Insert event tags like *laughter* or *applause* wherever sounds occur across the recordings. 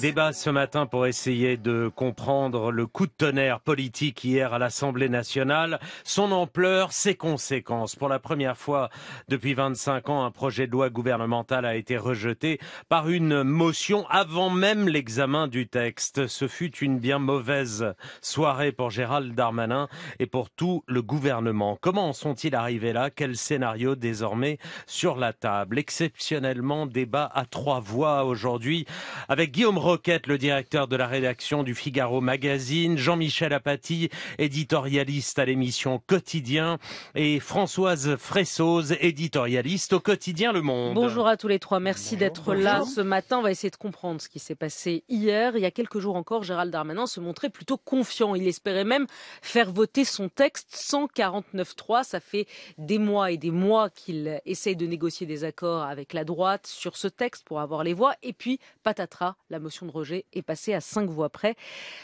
Débat ce matin pour essayer de comprendre le coup de tonnerre politique hier à l'Assemblée nationale, son ampleur, ses conséquences. Pour la première fois depuis 25 ans, un projet de loi gouvernemental a été rejeté par une motion avant même l'examen du texte. Ce fut une bien mauvaise soirée pour Gérald Darmanin et pour tout le gouvernement. Comment en sont-ils arrivés là Quel scénario désormais sur la table Exceptionnellement, débat à trois voix aujourd'hui avec Guillaume Roquette, le directeur de la rédaction du Figaro Magazine, Jean-Michel Apathy, éditorialiste à l'émission Quotidien, et Françoise Fressoz, éditorialiste au Quotidien Le Monde. Bonjour à tous les trois, merci d'être là ce matin. On va essayer de comprendre ce qui s'est passé hier. Il y a quelques jours encore, Gérald Darmanin se montrait plutôt confiant. Il espérait même faire voter son texte 149.3. Ça fait des mois et des mois qu'il essaye de négocier des accords avec la droite sur ce texte pour avoir les voix. Et puis, patatras, la motion de rejet est passé à cinq voix près.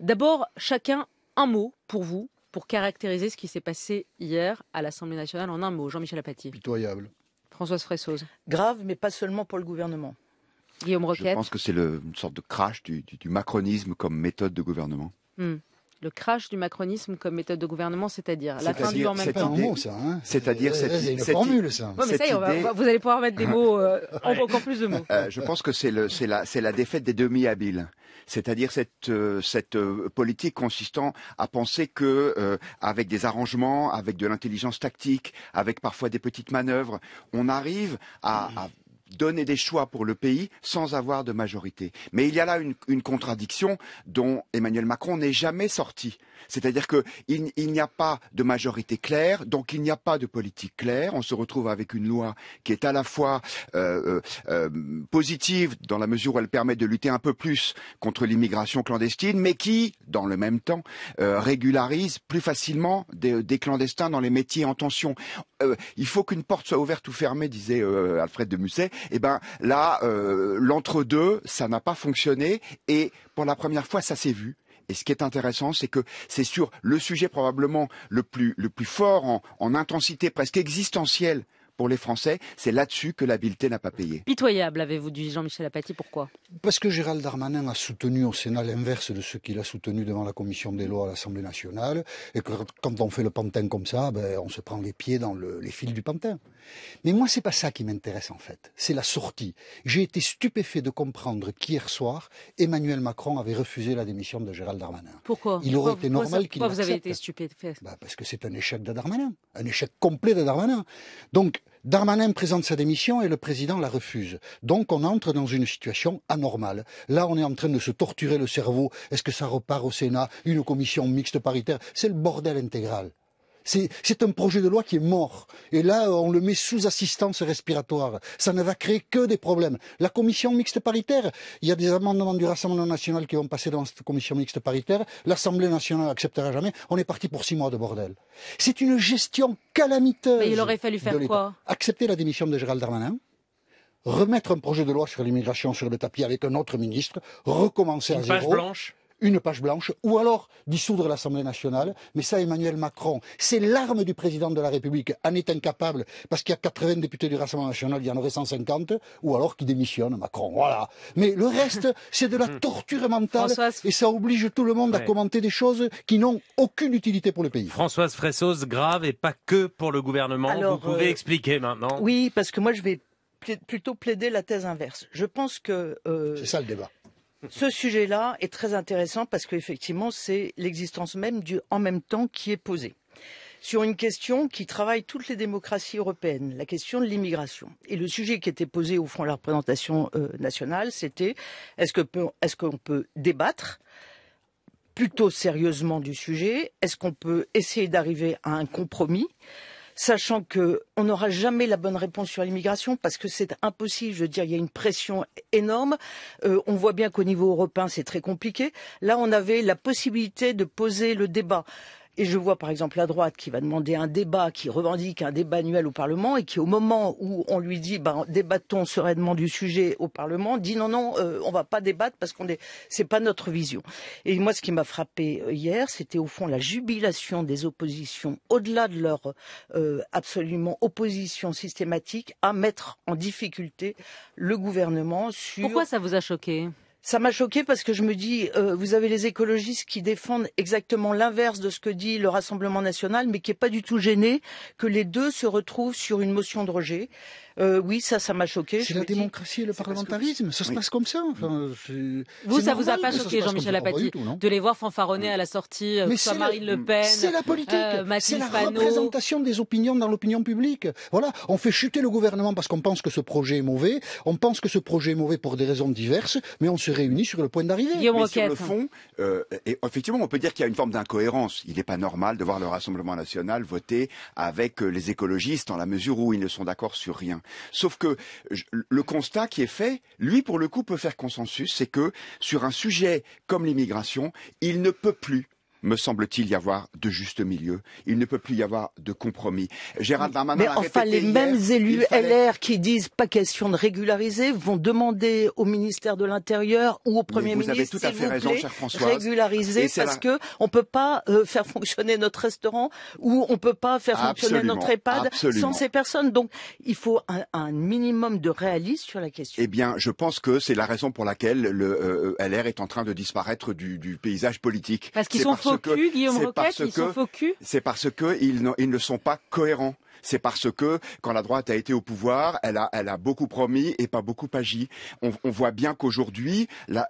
D'abord, chacun un mot pour vous, pour caractériser ce qui s'est passé hier à l'Assemblée nationale en un mot. Jean-Michel Apathy. Pitoyable. Françoise Fressoz. Grave, mais pas seulement pour le gouvernement. Guillaume Roquette. Je pense que c'est une sorte de crash du, macronisme comme méthode de gouvernement. Hmm le crash du macronisme comme méthode de gouvernement, c'est-à-dire la fin du en même C'est un mot, ça. Hein c'est-à-dire cette, une formule, ça. idée... vous allez pouvoir mettre des mots, euh, *laughs* encore plus de mots. Euh, je pense que c'est la, la, défaite des demi-habiles. C'est-à-dire cette, euh, cette politique consistant à penser que, avec des arrangements, avec de l'intelligence tactique, avec parfois des petites manœuvres, on arrive à donner des choix pour le pays sans avoir de majorité. Mais il y a là une, contradiction dont Emmanuel Macron n'est jamais sorti c'est-à-dire qu'il n'y a pas de majorité claire, donc il n'y a pas de politique claire. On se retrouve avec une loi qui est à la fois euh, euh, euh, positive dans la mesure où elle permet de lutter un peu plus contre l'immigration clandestine, mais qui, dans le même temps, régularise plus facilement des, clandestins dans les métiers en tension. il faut qu'une porte soit ouverte ou fermée, disait Alfred de Musset. Eh bien là, l'entre-deux, ça n'a pas fonctionné et pour la première fois, ça s'est vu. Et ce qui est intéressant, c'est que c'est sur le sujet probablement le plus, le plus fort en, en intensité presque existentielle pour les Français. C'est là-dessus que l'habileté n'a pas payé. Pitoyable, avez-vous dit Jean-Michel Apathy, pourquoi Parce que Gérald Darmanin a soutenu au Sénat l'inverse de ce qu'il a soutenu devant la Commission des lois à l'Assemblée nationale, et que quand on fait le pantin comme ça, ben, on se prend les pieds dans les fils du pantin. Mais moi, c'est pas ça qui m'intéresse en fait, c'est la sortie. J'ai été stupéfait de comprendre qu'hier soir, Emmanuel Macron avait refusé la démission de Gérald Darmanin. Pourquoi Il aurait pourquoi, été normal qu'il Pourquoi vous avez été stupéfait bah, Parce que c'est un échec de Darmanin, un échec complet de Darmanin. Donc, Darmanin présente sa démission et le président la refuse. Donc on entre dans une situation anormale. Là, on est en train de se torturer le cerveau. Est-ce que ça repart au Sénat Une commission mixte paritaire C'est le bordel intégral. C'est un projet de loi qui est mort. Et là, euh, on le met sous assistance respiratoire. Ça ne va créer que des problèmes. La commission mixte paritaire, il y a des amendements du Rassemblement national qui vont passer dans cette commission mixte paritaire. L'Assemblée nationale n'acceptera jamais. On est parti pour six mois de bordel. C'est une gestion calamiteuse. Mais il aurait fallu faire quoi Accepter la démission de Gérald Darmanin remettre un projet de loi sur l'immigration sur le tapis avec un autre ministre, recommencer à zéro. Page blanche une page blanche, ou alors dissoudre l'Assemblée nationale. Mais ça, Emmanuel Macron, c'est l'arme du président de la République, en est incapable, parce qu'il y a 80 députés du Rassemblement national, il y en aurait 150, ou alors qui démissionne, Macron, voilà. Mais le reste, *laughs* c'est de la torture mentale, et ça oblige tout le monde à commenter des choses qui n'ont aucune utilité pour le pays. Françoise Fressos, grave, et pas que pour le gouvernement, vous pouvez euh, expliquer maintenant. Oui, parce que moi je vais plutôt plaider la thèse inverse. Je pense que... Euh, c'est ça le débat. Ce sujet-là est très intéressant parce qu'effectivement, c'est l'existence même du en même temps qui est posée sur une question qui travaille toutes les démocraties européennes, la question de l'immigration. Et le sujet qui était posé au front de la représentation euh, nationale, c'était est-ce qu'on peut débattre plutôt sérieusement du sujet Est-ce qu'on peut essayer d'arriver à un compromis sachant que on n'aura jamais la bonne réponse sur l'immigration parce que c'est impossible. Je veux dire, il y a une pression énorme. Euh, on voit bien qu'au niveau européen, c'est très compliqué. Là, on avait la possibilité de poser le débat. Et je vois par exemple la droite qui va demander un débat, qui revendique un débat annuel au Parlement et qui au moment où on lui dit ben, débattons sereinement du sujet au Parlement, dit non non, euh, on ne va pas débattre parce que ce n'est pas notre vision. Et moi, ce qui m'a frappé euh, hier, c'était au fond la jubilation des oppositions, au-delà de leur euh, absolument opposition systématique, à mettre en difficulté le gouvernement sur. Pourquoi ça vous a choqué ça m'a choqué parce que je me dis, euh, vous avez les écologistes qui défendent exactement l'inverse de ce que dit le Rassemblement national, mais qui n'est pas du tout gêné que les deux se retrouvent sur une motion de rejet. Euh, oui, ça, ça m'a choqué. C'est la démocratie et le parlementarisme. Ça se passe comme ça. vous, ça vous a pas choqué, Jean-Michel bah, Apathy, de les voir fanfaronner mm. à la sortie, euh, mais soit Marine le... Pen. C'est la politique. Euh, c'est la représentation des opinions dans l'opinion publique. Voilà. On fait chuter le gouvernement parce qu'on pense que ce projet est mauvais. On pense que ce projet est mauvais pour des raisons diverses, mais on se réunit sur le point d'arrivée. Sur le fond, et effectivement, on peut dire qu'il y a une forme d'incohérence. Il n'est pas normal de voir le Rassemblement national voter avec les écologistes en la mesure où ils ne sont d'accord sur rien. Sauf que le constat qui est fait, lui, pour le coup, peut faire consensus, c'est que sur un sujet comme l'immigration, il ne peut plus me semble-t-il y avoir de juste milieu. Il ne peut plus y avoir de compromis. Gérald Darmanin Mais enfin, les mêmes élus LR qui disent pas question de régulariser vont demander au ministère de l'Intérieur ou au Premier ministre, de régulariser parce que on peut pas euh, *laughs* faire fonctionner notre restaurant ou on peut pas faire fonctionner notre EHPAD sans ces personnes. Donc, il faut un, minimum de réalisme sur la question. Eh bien, je pense que c'est la raison pour laquelle le euh, LR est en train de disparaître du, paysage politique. Parce qu'ils sont c'est parce que ils ne sont pas cohérents c'est parce que quand la droite a été au pouvoir, elle a, beaucoup promis et pas beaucoup agi. On, voit bien qu'aujourd'hui, la,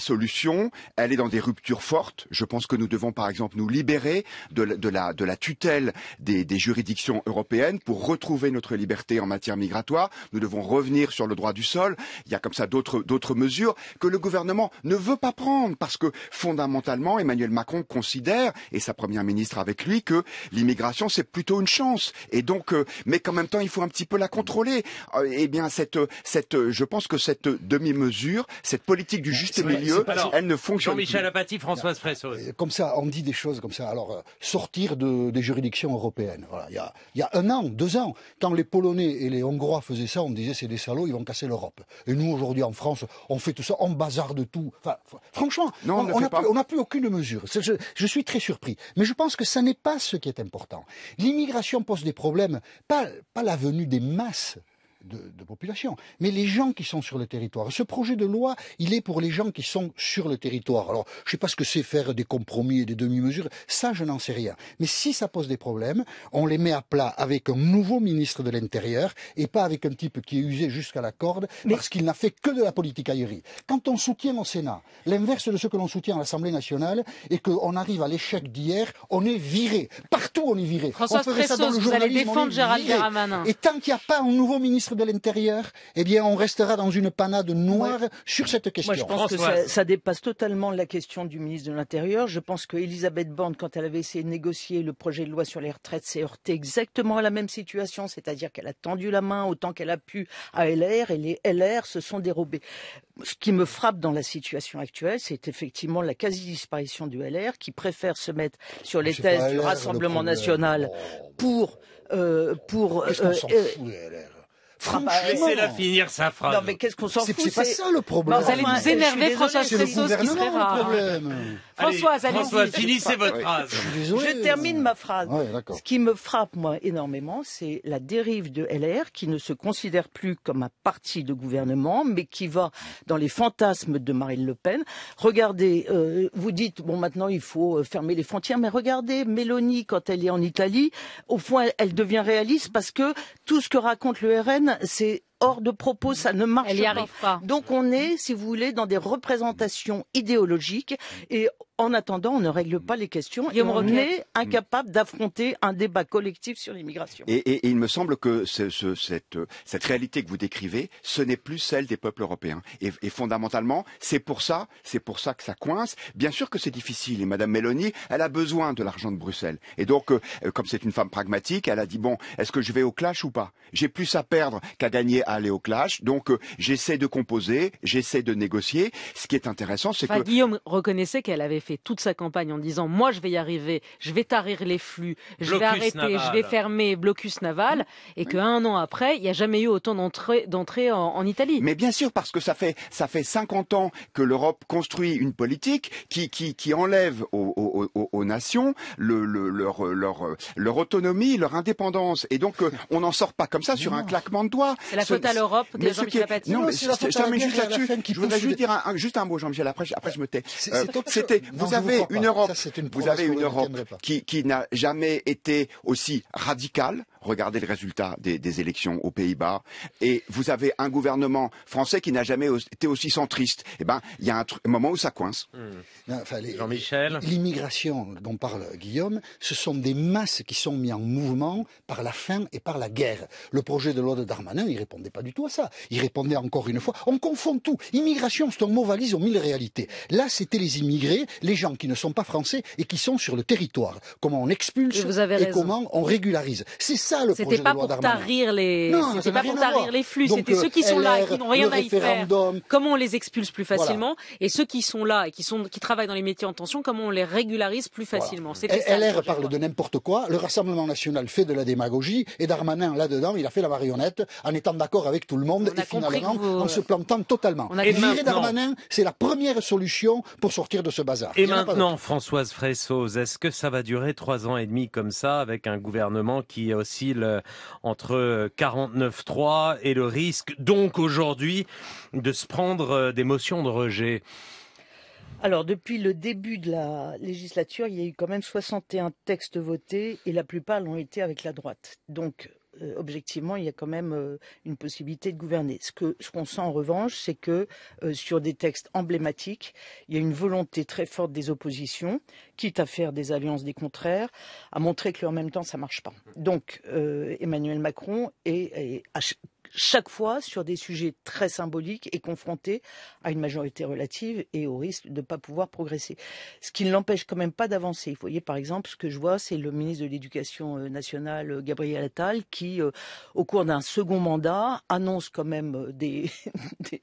solution, elle est dans des ruptures fortes. Je pense que nous devons, par exemple, nous libérer de, la, tutelle des, juridictions européennes pour retrouver notre liberté en matière migratoire. Nous devons revenir sur le droit du sol. Il y a comme ça d'autres mesures que le gouvernement ne veut pas prendre parce que fondamentalement, Emmanuel Macron considère, et sa première ministre avec lui, que l'immigration, c'est plutôt une chance. Et donc, euh, mais qu'en même temps, il faut un petit peu la contrôler. Euh, eh bien, cette, cette, je pense que cette demi-mesure, cette politique du juste milieu, elle ne fonctionne pas. Jean-Michel euh, Comme ça, on dit des choses comme ça. Alors, sortir des juridictions européennes. Voilà, il y a, un an, deux ans, quand les Polonais et les Hongrois faisaient ça, on disait c'est des salauds, ils vont casser l'Europe. Et nous, aujourd'hui, en France, on fait tout ça, on de tout. Enfin, franchement, on n'a plus, aucune mesure. Je, suis très surpris. Mais je pense que ça n'est pas ce qui est important. L'immigration post les problèmes, pas, pas la venue des masses, de, de, population, mais les gens qui sont sur le territoire. Ce projet de loi, il est pour les gens qui sont sur le territoire. Alors, je sais pas ce que c'est faire des compromis et des demi-mesures, ça je n'en sais rien. Mais si ça pose des problèmes, on les met à plat avec un nouveau ministre de l'Intérieur et pas avec un type qui est usé jusqu'à la corde parce qu'il n'a fait que de la politique aérie. Quand on soutient au Sénat l'inverse de ce que l'on soutient à l'Assemblée nationale et qu'on arrive à l'échec d'hier, on est viré. Partout on est viré. François on ferait ça dans le vous allez défendre Gérald Et tant qu'il n'y a pas un nouveau ministre de l'Intérieur, eh bien, on restera dans une panade noire sur cette question. Moi, je pense que ça, dépasse totalement la question du ministre de l'Intérieur. Je pense qu'Elisabeth Borne, quand elle avait essayé de négocier le projet de loi sur les retraites, s'est heurtée exactement à la même situation, c'est-à-dire qu'elle a tendu la main autant qu'elle a pu à LR, et les LR se sont dérobés. Ce qui me frappe dans la situation actuelle, c'est effectivement la quasi-disparition du LR, qui préfère se mettre sur les thèses du Rassemblement national oh. pour... Euh, pour ah bah, laissez-la finir sa phrase. Non, mais qu'est-ce qu'on s'en fout C'est pas ça le bah, problème. vous allez nous énerver, François Françoise, François, finissez votre phrase. Je termine ma phrase. Ce qui me frappe, moi, énormément, c'est la dérive de LR qui ne se considère plus comme un parti de gouvernement, mais qui va dans les fantasmes de Marine Le Pen. Regardez, euh, vous dites, bon, maintenant, il faut euh, fermer les frontières, mais regardez, Mélanie, quand elle est en Italie, au fond, elle devient réaliste parce que tout ce que raconte le RN c'est hors de propos, ça ne marche pas. pas. Donc on est, si vous voulez, dans des représentations idéologiques et en attendant, on ne règle pas les questions et, on est mm. incapable d'affronter un débat collectif sur l'immigration. Et, il me semble que ce, cette, cette, réalité que vous décrivez, ce n'est plus celle des peuples européens. Et, fondamentalement, c'est pour ça, c'est pour ça que ça coince. Bien sûr que c'est difficile. Et Madame Meloni, elle a besoin de l'argent de Bruxelles. Et donc, euh, euh, comme c'est une femme pragmatique, elle a dit bon, est-ce que je vais au clash ou pas J'ai plus à perdre qu'à gagner à aller au clash. Donc, euh, j'essaie de composer, j'essaie de négocier. Ce qui est intéressant, c'est que Guillaume reconnaissait qu'elle avait fait toute sa campagne en disant moi je vais y arriver, je vais tarir les flux, je vais arrêter, je vais fermer blocus naval, et qu'un an après, il n'y a jamais eu autant d'entrées en, en, Italie. Mais bien sûr, parce que ça fait ça fait 50 ans que l'Europe construit une politique qui qui, qui enlève aux, nations le, leur, leur, leur autonomie, leur indépendance, et donc euh, on n'en sort pas comme ça sur un claquement de doigts. C'est la faute à l'europe de Jean-Michel Non, mais je juste là-dessus. Je voudrais juste dire un, juste un mot, Jean-Michel. Après, après je me tais. Euh, c'était vous avez une Europe, vous une Europe qui, qui n'a jamais été aussi radicale. Regardez le résultat des, élections aux Pays-Bas. Et vous avez un gouvernement français qui n'a jamais été aussi centriste. Eh ben, il y a un, moment où ça coince. Hmm. Jean-Michel. L'immigration dont parle Guillaume, ce sont des masses qui sont mises en mouvement par la faim et par la guerre. Le projet de loi de Darmanin, il répondait pas du tout à ça. Il répondait encore une fois, on confond tout. Immigration, c'est un mot valise aux mille réalités. Là, c'était les immigrés, les gens qui ne sont pas français et qui sont sur le territoire. Comment on expulse et, comment on régularise. C'est ça le projet de C'était pas pour tarir les, pas pour les flux. C'était ceux qui euh, sont là et qui n'ont rien à y faire. Comment on les expulse plus facilement et ceux qui sont là et qui sont qui travaillent dans les métiers en tension, comment on les régularise plus facilement. LR parle de n'importe quoi. Le Rassemblement national fait de la démagogie et Darmanin là-dedans, il a fait la marionnette en étant d'accord avec tout le monde et finalement en se plantant totalement. Et Virer Darmanin, c'est la première solution pour sortir de ce bazar. Et maintenant, Françoise Fressoz, est-ce que ça va durer trois ans et demi comme ça, avec un gouvernement qui oscille euh, entre 49-3 et le risque, donc aujourd'hui, de se prendre euh, des motions de rejet alors, depuis le début de la législature, il y a eu quand même 61 textes votés et la plupart l'ont été avec la droite. Donc, euh, objectivement, il y a quand même euh, une possibilité de gouverner. Ce qu'on ce qu'on sent en revanche, c'est que euh, sur des textes emblématiques, il y a une volonté très forte des oppositions, quitte à faire des alliances des contraires, à montrer que en même temps ça ne marche pas. Donc Emmanuel Macron est, est chaque fois sur des sujets très symboliques et confronté à une majorité relative et au risque de ne pas pouvoir progresser. Ce qui ne l'empêche quand même pas d'avancer. Vous voyez par exemple ce que je vois, c'est le ministre de l'Éducation euh, nationale euh, Gabriel Attal qui, euh, au cours d'un second mandat, annonce quand même *laughs* des,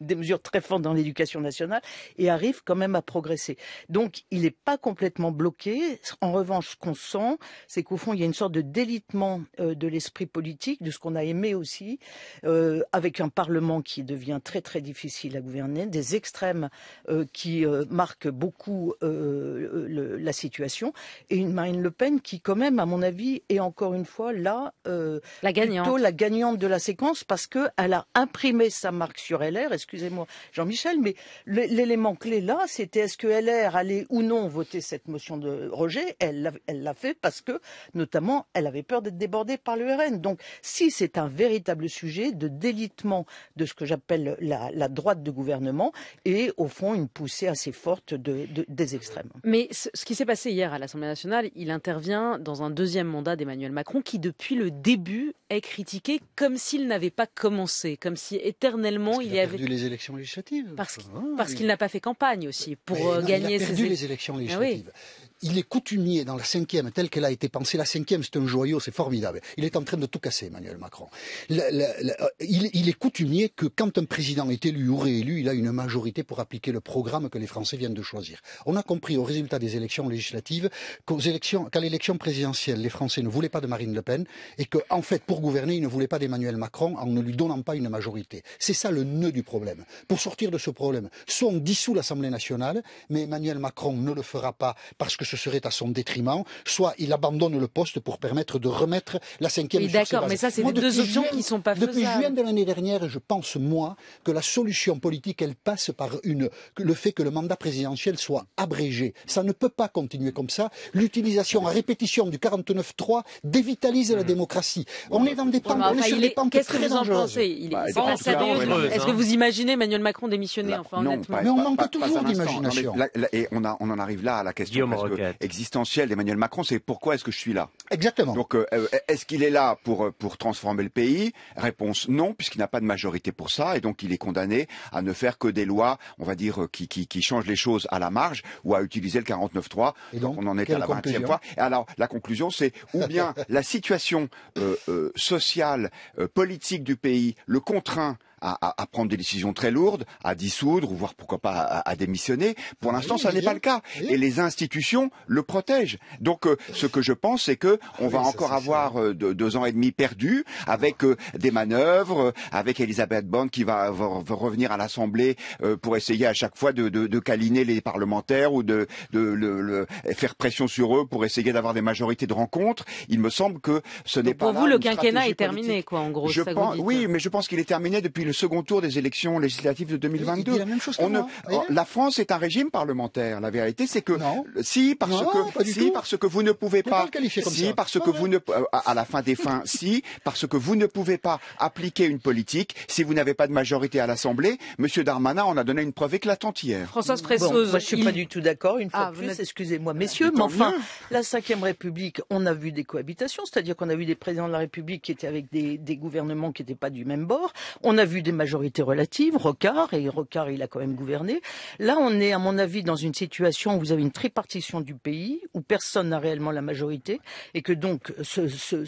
des, mesures très fortes dans l'éducation nationale et arrive quand même à progresser. Donc il n'est pas complètement bloqué. En revanche, ce qu'on sent, c'est qu'au fond, il y a une sorte de délitement de l'esprit politique, de ce qu'on a aimé aussi. Euh, avec un Parlement qui devient très très difficile à gouverner, des extrêmes euh, qui euh, marquent beaucoup la situation, et une Marine Le Pen qui quand même, à mon avis, est encore une fois là la gagnante. la gagnante de la séquence parce qu'elle a imprimé sa marque sur LR, excusez-moi Jean-Michel, mais l'élément clé là, c'était est-ce que LR allait ou non voter cette motion de rejet Elle l'a fait parce que, notamment, elle avait peur d'être débordée par le RN. Donc, si c'est un véritable sujet de délitement de ce que j'appelle la, droite de gouvernement et au fond une poussée assez forte de, des extrêmes. Mais ce, qui s'est passé hier à l'Assemblée nationale, il intervient dans un deuxième mandat d'Emmanuel Macron qui depuis le début est critiqué comme s'il n'avait pas commencé, comme si éternellement il, y avait... Perdu les élections législatives. Ah parce, qu'il n'a pas fait campagne aussi pour gagner ces euh, il a perdu les élections ah législatives il est coutumier dans la cinquième, telle qu'elle a été pensée, la cinquième c'est un joyau, c'est formidable. Il est en train de tout casser, Emmanuel Macron. Euh, il, est coutumier que quand un président est élu ou réélu, il a une majorité pour appliquer le programme que les Français viennent de choisir. On a compris au résultat des élections législatives qu'aux qu'à l'élection présidentielle, les Français ne voulaient pas de Marine Le Pen et qu'en en fait, pour gouverner, ils ne voulaient pas d'Emmanuel Macron en ne lui donnant pas une majorité. C'est ça le nœud du problème. Pour sortir de ce problème, soit on dissout l'Assemblée nationale, mais Emmanuel Macron ne le fera pas parce que ce ce serait à son détriment, soit il abandonne le poste pour permettre de remettre la cinquième Mais d'accord, mais ça, c'est deux options qui ne sont pas Depuis juin de l'année dernière, je pense, moi, que la solution politique, elle passe par une, le fait que le mandat présidentiel soit abrégé. Ça ne peut pas continuer comme ça. L'utilisation à répétition du 49-3 dévitalise la hmm. démocratie. On est dans des pentes, Qu'est-ce que vous en pensez bah, Est-ce hein. que vous imaginez Emmanuel Macron démissionner enfin, non, mais on manque toujours d'imagination. Et on, on en arrive là à la question. Parce existentielle d'Emmanuel Macron, c'est pourquoi est-ce que je suis là Exactement. Donc, euh, euh, est-ce qu'il est là pour, euh, pour transformer le pays Réponse non, puisqu'il n'a pas de majorité pour ça, et donc il est condamné à ne faire que des lois, on va dire, qui, qui, qui changent les choses à la marge, ou à utiliser le 49.3. Et donc, on en est à la vingtième fois. Et alors, la conclusion, c'est ou bien *laughs* la situation sociale, politique du pays le contraint à, prendre des décisions très lourdes, à dissoudre ou voire pourquoi pas à, démissionner. Pour l'instant, ça n'est pas le cas. Et les institutions le protègent. Donc, euh, ce que je pense, c'est que on va encore avoir euh, deux, ans et demi perdus avec euh, des manœuvres, avec Elisabeth Bond qui va, revenir à l'Assemblée pour essayer à chaque fois de, de, câliner les parlementaires ou de, le, faire pression sur eux pour essayer d'avoir des majorités de rencontres. Il me semble que ce n'est pas. Pour vous, le quinquennat est terminé, quoi, en gros. Je pense, oui, hein. mais je pense qu'il est terminé depuis le second tour des élections législatives de 2022. la, France est un régime parlementaire. La vérité, c'est que si parce que parce que vous ne pouvez pas, parce que vous ne à la fin des fins, *laughs* si parce que vous ne pouvez pas appliquer une politique si vous n'avez pas de majorité à l'Assemblée. Monsieur Darmanin en a donné une preuve éclatante hier. Françoise Fressoz, je ne suis pas du tout d'accord. Une fois ah, de plus, excusez-moi, ah, messieurs, mais enfin, la Ve République, on a vu des cohabitations, c'est-à-dire qu'on a vu des présidents de la République qui étaient avec des, des gouvernements qui n'étaient pas du même bord. On a vu des majorités relatives, Rocard, et Rocard, il a quand même gouverné. Là, on est, à mon avis, dans une situation où vous avez une tripartition du pays, où personne n'a réellement la majorité, et que donc se,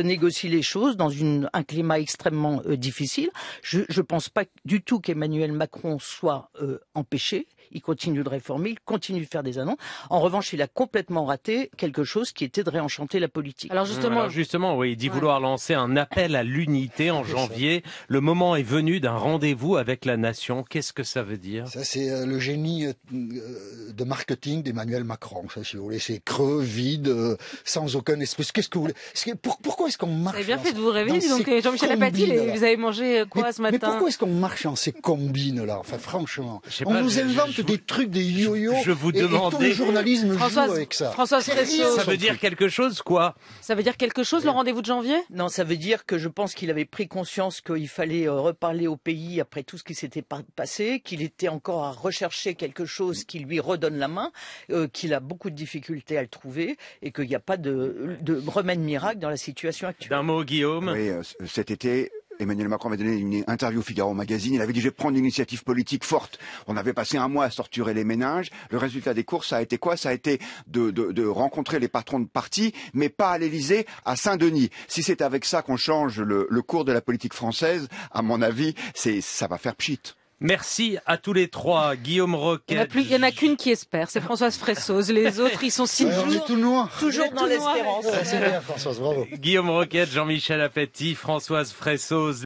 négocient les choses dans un climat extrêmement euh, difficile. Je ne pense pas du tout qu'Emmanuel Macron soit euh, empêché. Il continue de réformer, il continue de faire des annonces. En revanche, il a complètement raté quelque chose qui était de réenchanter la politique. Alors mmh, justement, oui, il dit vouloir lancer un appel à l'unité en janvier. Le moment est venu d'un rendez-vous avec la nation. Qu'est-ce que ça veut dire Ça, c'est euh, le génie euh, euh, de marketing d'Emmanuel Macron. Ça, si vous c'est creux, vide, sans aucun esprit. Qu'est-ce que vous voulez Pourquoi est-ce qu'on marche Vous avez bien fait de vous réveiller, donc Jean-Michel Apathy, vous avez mangé quoi ce matin Mais pourquoi est-ce qu'on marche en ces combines là Enfin, franchement, on nous invente des trucs, des yo-yo. Je vous demande. le journalisme joue avec ça. François ça veut dire quelque chose, quoi Ça veut dire quelque chose, le rendez-vous de janvier Non, ça veut dire que je pense qu'il avait pris conscience que il fallait euh, reparler au pays après tout ce qui s'était passé, qu'il était encore à rechercher quelque chose qui lui redonne la main, euh, qu'il a beaucoup de difficultés à le trouver et qu'il n'y a pas de, de remède miracle dans la situation actuelle. D'un mot, Guillaume. Oui, euh, cet été, Emmanuel Macron avait donné une interview au Figaro Magazine. Il avait dit je vais prendre une initiative politique forte. On avait passé un mois à torturer les ménages. Le résultat des cours, ça a été quoi Ça a été de, rencontrer les patrons de partis, mais pas à l'Élysée, à Saint-Denis. Si c'est avec ça qu'on change le, cours de la politique française, à mon avis, c'est ça va faire pchit. Merci à tous les trois, Guillaume Roquet. Il n'y en a, qu'une qui espère, c'est Françoise Fressoz. Les *laughs* autres, ils sont si toujours, tout dans l'espérance. Guillaume Roquette, Jean-Michel Appetit, Françoise Fressoz.